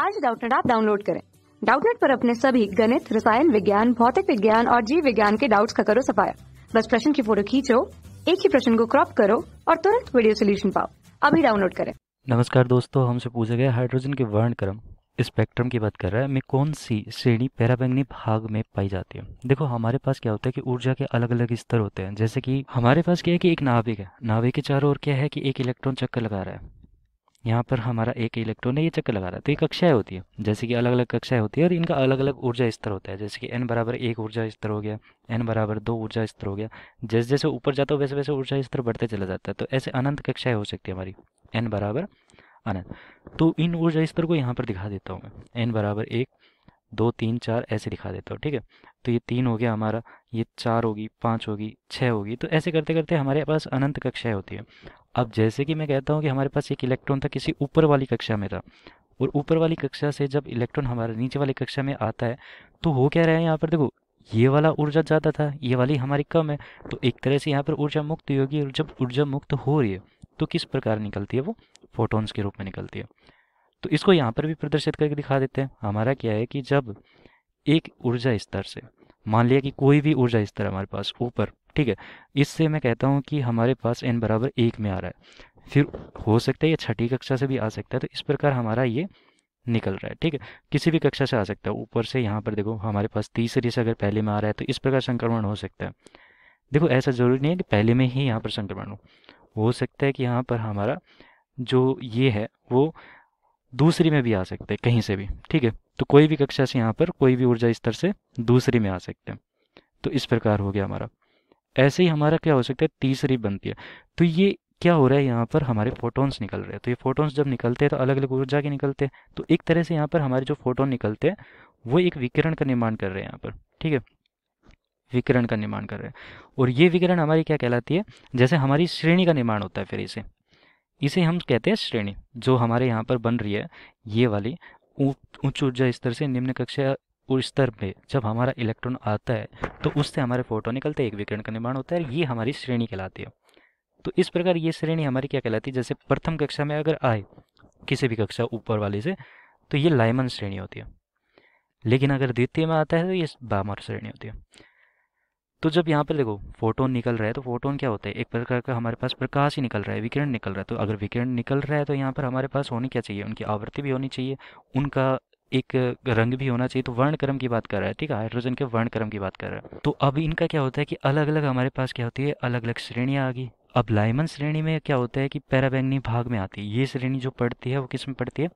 आज डाउटनेट आप डाउनलोड करें डाउटनेट पर अपने सभी गणित रसायन विज्ञान भौतिक विज्ञान और जीव विज्ञान के डाउट्स का करो सफाया बस प्रश्न की फोटो खींचो एक ही प्रश्न को क्रॉप करो और तुरंत वीडियो सोल्यूशन पाओ अभी डाउनलोड करें नमस्कार दोस्तों हमसे पूछे गए हाइड्रोजन के वर्ण क्रम स्पेक्ट्रम की बात कर रहा है मैं कौन सी श्रेणी पैराबैंगनी भाग में पाई जाती है देखो हमारे पास क्या होता है कि ऊर्जा के अलग अलग स्तर होते हैं जैसे कि हमारे पास क्या है कि एक नाभिक है नाभिक के चारों ओर क्या है कि एक इलेक्ट्रॉन चक्कर लगा रहा है यहाँ पर हमारा एक इलेक्ट्रॉन है ये चक्कर लगा रहा है तो ये कक्षाएं होती है जैसे कि अलग अलग कक्षाएं होती है और इनका अलग अलग ऊर्जा स्तर होता है जैसे कि एन बराबर एक ऊर्जा स्तर हो गया एन बराबर दो ऊर्जा स्तर हो गया जैसे जैसे ऊपर जाता हो वैसे वैसे ऊर्जा स्तर बढ़ते चला जाता है तो ऐसे अनंत कक्षाएं हो सकती है हमारी एन बराबर अनंत तो इन ऊर्जा स्तर को यहाँ पर दिखा देता हूँ मैं एन बराबर एक दो तीन चार ऐसे दिखा देता हूँ ठीक है तो ये तीन हो गया हमारा ये चार होगी पाँच होगी छः होगी तो ऐसे करते करते हमारे पास अनंत कक्षाएं होती है अब जैसे कि मैं कहता हूँ कि हमारे पास एक इलेक्ट्रॉन था किसी ऊपर वाली कक्षा में था और ऊपर वाली कक्षा से जब इलेक्ट्रॉन हमारे नीचे वाली कक्षा में आता है तो हो क्या रहा है यहाँ पर देखो ये वाला ऊर्जा ज़्यादा था ये वाली हमारी कम है तो एक तरह से यहाँ पर ऊर्जा मुक्त होगी और जब ऊर्जा मुक्त हो रही है तो किस प्रकार निकलती है वो फोटोन्स के रूप में निकलती है तो इसको यहाँ पर भी प्रदर्शित करके दिखा देते हैं हमारा क्या है कि जब एक ऊर्जा स्तर से मान लिया कि कोई भी ऊर्जा स्तर हमारे पास ऊपर ठीक है इससे मैं कहता हूँ कि हमारे पास एन बराबर एक में आ रहा है फिर हो सकता है ये छठी कक्षा से भी आ सकता है तो इस प्रकार हमारा ये निकल रहा है ठीक है किसी भी कक्षा से आ सकता है ऊपर से यहाँ पर देखो हमारे पास तीसरी से अगर पहले में आ रहा है तो इस प्रकार संक्रमण हो सकता है देखो ऐसा ज़रूरी नहीं है कि पहले में ही यहाँ पर संक्रमण हो हो सकता है कि यहाँ पर हमारा जो ये है वो दूसरी में भी आ सकते हैं कहीं से भी ठीक है तो कोई भी कक्षा से यहाँ पर कोई भी ऊर्जा स्तर से दूसरी में आ सकते हैं तो इस प्रकार हो गया हमारा ऐसे ही हमारा क्या हो सकता है तीसरी बनती है तो ये क्या हो रहा है यहाँ पर हमारे फोटोन्स निकल रहे हैं तो ये फोटोन्स जब निकलते हैं तो अलग अलग ऊर्जा के निकलते हैं तो एक तरह से यहाँ पर हमारे जो फोटोन निकलते हैं वो एक विकिरण का निर्माण कर रहे हैं यहाँ पर ठीक है विकिरण का निर्माण कर रहे हैं और ये विकिरण हमारी क्या कहलाती है जैसे हमारी श्रेणी का निर्माण होता है फिर इसे इसे हम कहते हैं श्रेणी जो हमारे यहाँ पर बन रही है ये वाली उच्च ऊर्जा स्तर से निम्न कक्षा उस स्तर पे जब हमारा इलेक्ट्रॉन आता है तो उससे हमारे फोटो निकलते हैं एक विकिरण का निर्माण होता है ये हमारी श्रेणी कहलाती है तो इस प्रकार ये श्रेणी हमारी क्या कहलाती है जैसे प्रथम कक्षा में अगर आए किसी भी कक्षा ऊपर वाली से तो ये लाइमन श्रेणी होती है लेकिन अगर द्वितीय में आता है तो ये बामर श्रेणी होती है तो जब यहाँ पर देखो फोटोन निकल रहा है तो फोटोन क्या होता है एक प्रकार का हमारे पास प्रकाश ही निकल रहा है विकिरण निकल रहा है तो अगर विकिरण निकल रहा है तो यहाँ पर हमारे पास होनी क्या चाहिए उनकी आवृत्ति भी होनी चाहिए उनका एक रंग भी होना चाहिए तो वर्ण क्रम की बात कर रहा है ठीक है हाइड्रोजन के वर्ण क्रम की बात कर रहा है तो अब इनका क्या होता है कि अलग अलग हमारे पास क्या होती है अलग अलग श्रेणियाँ आ गई अब लाइमन श्रेणी में क्या होता है कि पैराबैंगनी भाग में आती है ये श्रेणी जो पड़ती है वो किस में पड़ती है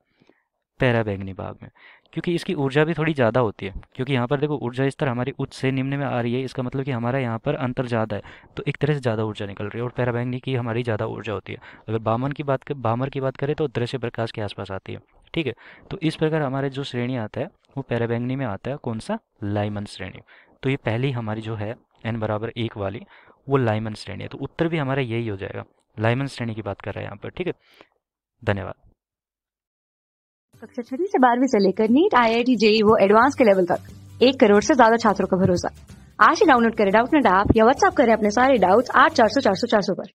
पैराबैंगनी भाग में क्योंकि इसकी ऊर्जा भी थोड़ी ज़्यादा होती है क्योंकि यहाँ पर देखो ऊर्जा स्तर हमारी उच्च से निम्न में आ रही है इसका मतलब कि हमारा यहाँ पर अंतर ज़्यादा है तो एक तरह से ज़्यादा ऊर्जा निकल रही है और पैराबैंगनी की हमारी ज़्यादा ऊर्जा होती है अगर बामन की बात कर बामर की बात करें तो दृश्य प्रकाश के आसपास आती है ठीक है तो इस प्रकार हमारे जो श्रेणी आता है वो पैराबैंगनी में आता है कौन सा लाइमन श्रेणी तो ये पहली हमारी जो है एन बराबर एक वाली वो लाइमन श्रेणी है तो उत्तर भी हमारा यही हो जाएगा लाइमन श्रेणी की बात कर रहे हैं यहाँ पर ठीक है धन्यवाद कक्षा छठी से बारहवीं से लेकर नीट आई आई टी जे वो एडवांस के लेवल तक एक करोड़ से ज्यादा छात्रों का भरोसा आज ही डाउनलोड करें डाउट नेट ऐप या व्हाट्सएप करें अपने सारे डाउट्स आठ चार सौ चार सौ चार सौ पर